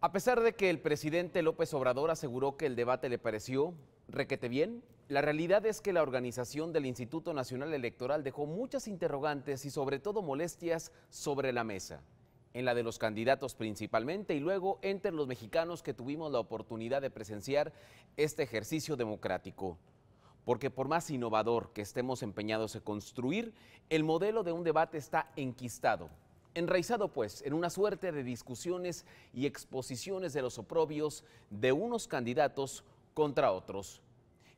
A pesar de que el presidente López Obrador aseguró que el debate le pareció requete bien, la realidad es que la organización del Instituto Nacional Electoral dejó muchas interrogantes y sobre todo molestias sobre la mesa, en la de los candidatos principalmente y luego entre los mexicanos que tuvimos la oportunidad de presenciar este ejercicio democrático. Porque por más innovador que estemos empeñados en construir, el modelo de un debate está enquistado Enraizado pues en una suerte de discusiones y exposiciones de los oprobios de unos candidatos contra otros.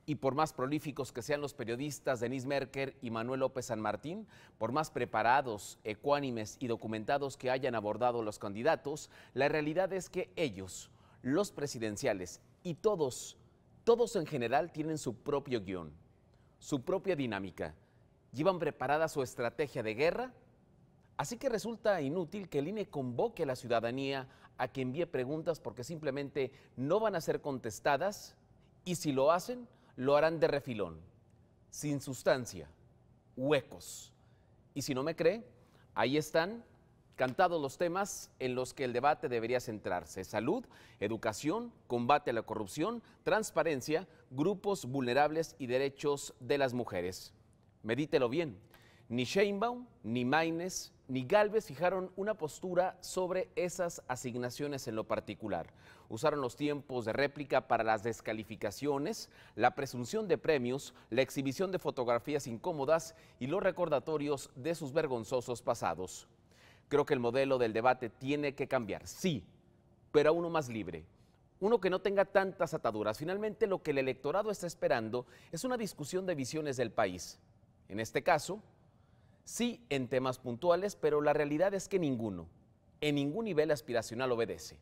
Y por más prolíficos que sean los periodistas Denis Merker y Manuel López San Martín, por más preparados, ecuánimes y documentados que hayan abordado los candidatos, la realidad es que ellos, los presidenciales y todos, todos en general tienen su propio guión, su propia dinámica. Llevan preparada su estrategia de guerra Así que resulta inútil que el INE convoque a la ciudadanía a que envíe preguntas porque simplemente no van a ser contestadas y si lo hacen, lo harán de refilón, sin sustancia, huecos. Y si no me cree, ahí están cantados los temas en los que el debate debería centrarse. Salud, educación, combate a la corrupción, transparencia, grupos vulnerables y derechos de las mujeres. Medítelo bien ni Sheinbaum, ni Maines, ni Galvez fijaron una postura sobre esas asignaciones en lo particular. Usaron los tiempos de réplica para las descalificaciones, la presunción de premios, la exhibición de fotografías incómodas y los recordatorios de sus vergonzosos pasados. Creo que el modelo del debate tiene que cambiar, sí, pero a uno más libre, uno que no tenga tantas ataduras. Finalmente, lo que el electorado está esperando es una discusión de visiones del país. En este caso, Sí, en temas puntuales, pero la realidad es que ninguno, en ningún nivel aspiracional obedece.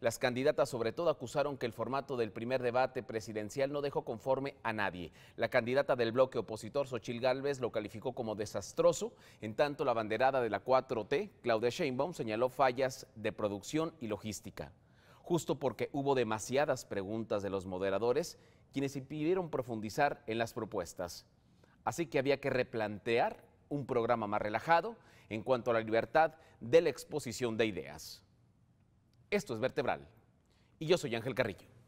Las candidatas sobre todo acusaron que el formato del primer debate presidencial no dejó conforme a nadie. La candidata del bloque opositor, Xochil Gálvez, lo calificó como desastroso, en tanto la banderada de la 4T, Claudia Sheinbaum, señaló fallas de producción y logística. Justo porque hubo demasiadas preguntas de los moderadores, quienes impidieron profundizar en las propuestas. Así que había que replantear un programa más relajado en cuanto a la libertad de la exposición de ideas. Esto es Vertebral y yo soy Ángel Carrillo.